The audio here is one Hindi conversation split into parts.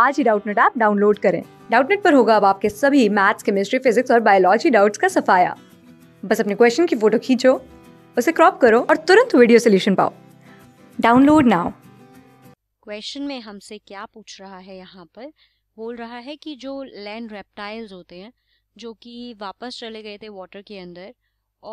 आज ही डाउटनेट ऐप डाउनलोड करें डाउटनेट पर होगा अब आपके सभी मैथ्स केमिस्ट्री फिजिक्स और बायोलॉजी डाउट्स का सफाया बस अपने क्वेश्चन की फोटो खींचो उसे क्रॉप करो और तुरंत वीडियो सोल्यूशन पाओ डाउनलोड नाउ क्वेश्चन में हमसे क्या पूछ रहा है यहाँ पर बोल रहा है कि जो लैंड रेप्टाइल्स होते हैं जो कि वापस चले गए थे वाटर के अंदर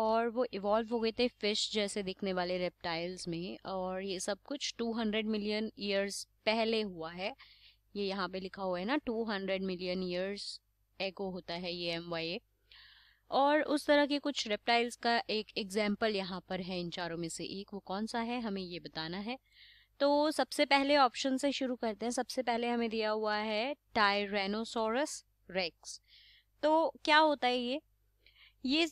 और वो इवॉल्व हो गए थे फिश जैसे दिखने वाले रेप्टाइल्स में और ये सब कुछ 200 मिलियन ईयर्स पहले हुआ है ये यहाँ पे लिखा हुआ है ना 200 मिलियन ईयर्स एगो होता है ये एम वाई ए और उस तरह के कुछ रेप्टाइल्स का एक एग्जाम्पल यहाँ पर है इन चारों में से एक वो कौन सा है हमें ये बताना है तो सबसे पहले ऑप्शन से शुरू करते हैं सबसे पहले हमें दिया हुआ है टायरेनोसोरस रेक्स तो क्या होता है ये ये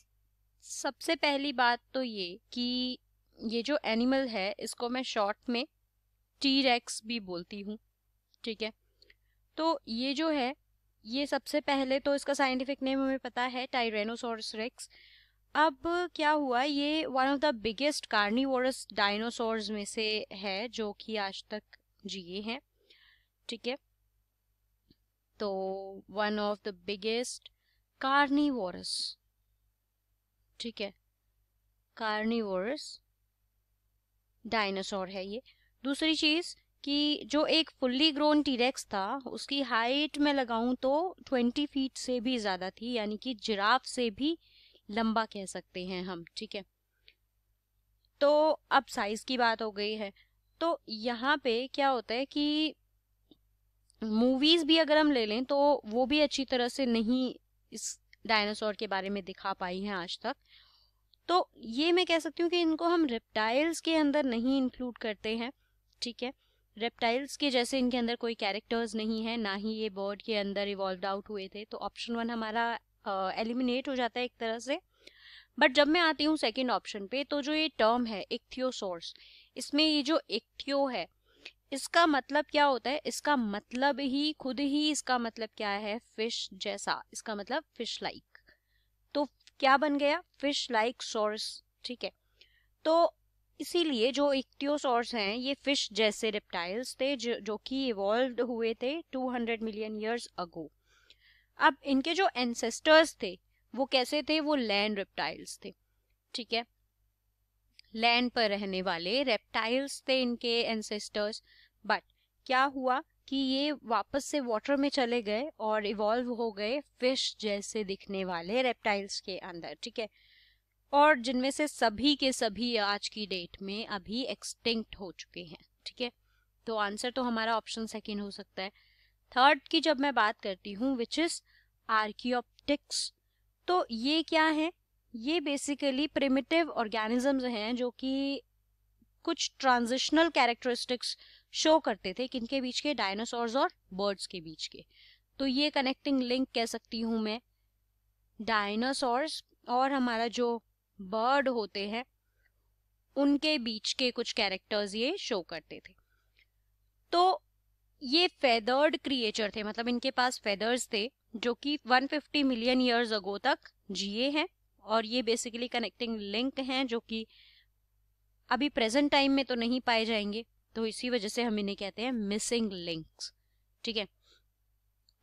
सबसे पहली बात तो ये कि ये जो एनिमल है इसको मैं शॉर्ट में टी रेक्स भी बोलती हूँ ठीक है तो ये जो है ये सबसे पहले तो इसका साइंटिफिक नेम हमें पता है टाइरेनोसोरस रेक्स अब क्या हुआ ये one of the biggest carnivorous dinosaurs में से है जो कि आज तक जिए हैं ठीक है तो one of the biggest carnivorous ठीक है कार्निवोरस डायनासोर है ये दूसरी चीज कि जो एक फुल्ली ग्रोन टीरेक्स था उसकी हाइट में लगाऊं तो ट्वेंटी फीट से भी ज़्यादा थी यानी कि जिराफ से भी लंबा कह सकते हैं हम ठीक है तो अब साइज की बात हो गई है तो यहाँ पे क्या होता है कि मूवीज भी अगर हम ले लें तो वो भी अच्छी तरह से नहीं इस डायनासोर के बारे में दिखा पाई हैं आज तक तो ये मैं कह सकती हूँ कि इनको हम रेप्टाइल्स के अंदर नहीं इंक्लूड करते हैं ठीक है रेप्टाइल्स के जैसे इनके अंदर कोई कैरेक्टर्स नहीं है ना ही ये बर्ड के अंदर इवॉल्व आउट हुए थे तो ऑप्शन वन हमारा एलिमिनेट uh, हो जाता है एक तरह से बट जब मैं आती हूँ सेकेंड ऑप्शन पे तो जो ये टर्म है इक्थियोसोर्स इसमें ये जो इक्थियो है इसका मतलब क्या होता है इसका मतलब ही खुद ही इसका मतलब क्या है फिश जैसा इसका मतलब फिश लाइक -like. तो क्या बन गया फिश लाइक सोर्स ठीक है तो इसीलिए जो इक्टियोसॉर्स हैं ये फिश जैसे रेप्टाइल्स थे जो, जो कि इवॉल्व हुए थे 200 मिलियन ईयर्स अगो अब इनके जो एंसेस्टर्स थे वो कैसे थे वो लैंड रेप्टाइल्स थे ठीक है लैंड पर रहने वाले रेप्टाइल्स थे इनके एंसेस्टर्स बट क्या हुआ कि ये वापस से वाटर में चले गए और इवॉल्व हो गए फिश जैसे दिखने वाले रेप्टाइल्स के अंदर ठीक है और जिनमें से सभी के सभी आज की डेट में अभी एक्सटिंक्ट हो चुके हैं ठीक है तो आंसर तो हमारा ऑप्शन सेकेंड हो सकता है थर्ड की जब मैं बात करती हूँ विच इज आर्कियोप्टिक्स तो ये क्या है ये बेसिकली प्रिमिटिव ऑर्गेनिजम्स हैं जो कि कुछ ट्रांजिशनल कैरेक्टरिस्टिक्स शो करते थे किनके बीच के डायनासोर्स और बर्ड्स के बीच के तो ये कनेक्टिंग लिंक कह सकती हूँ मैं डायनासोर्स और हमारा जो बर्ड होते हैं उनके बीच के कुछ कैरेक्टर्स ये शो करते थे तो ये फेदर्ड क्रिएचर थे मतलब इनके पास फेदर्स थे जो कि 150 मिलियन ईयर्स अगो तक जिए हैं और ये बेसिकली कनेक्टिंग लिंक हैं जो कि अभी प्रेजेंट टाइम में तो नहीं पाए जाएंगे तो इसी वजह से हम इन्हें कहते हैं मिसिंग लिंक्स ठीक है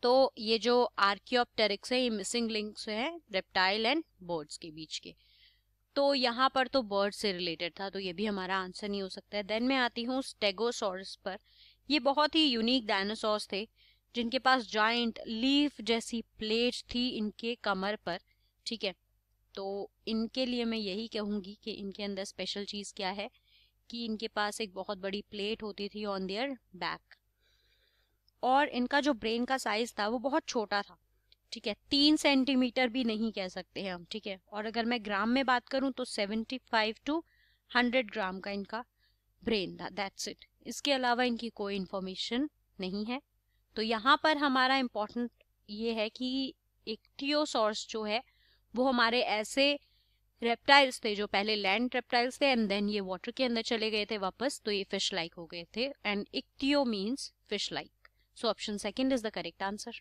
तो ये जो आर्कियोप्टेरिक्स है ये मिसिंग लिंक्स हैं रेप्टाइल एंड बोर्ड्स के बीच के तो यहाँ पर तो बर्ड से रिलेटेड था तो ये भी हमारा आंसर नहीं हो सकता है देन मैं आती हूँ स्टेगोसॉरस पर ये बहुत ही यूनिक डायनासोर्स थे जिनके पास जॉइंट लीफ जैसी प्लेट थी इनके कमर पर ठीक है तो इनके लिए मैं यही कहूँगी कि इनके अंदर स्पेशल चीज़ क्या है कि इनके पास एक बहुत बड़ी प्लेट होती थी ऑन देयर बैक और इनका जो ब्रेन का साइज था वो बहुत छोटा था ठीक है तीन सेंटीमीटर भी नहीं कह सकते हैं हम ठीक है और अगर मैं ग्राम में बात करूं तो seventy five two hundred gram का इनका ब्रेन था दैट्स इट इसके अलावा इनकी कोई इन्फॉर्मेशन नहीं है तो यहाँ पर हमारा इम्पोर्टेंट ये है कि टीओसॉर्स जो है वो हमारे ऐसे रेप्टाइल्स थे जो पहले लैंड रेप्टाइल्स थे एंड देन ये वाटर के अंदर चले गए थे वापस तो ये फिश लाइक हो गए थे and ichthyo means fish like so option second is the correct answer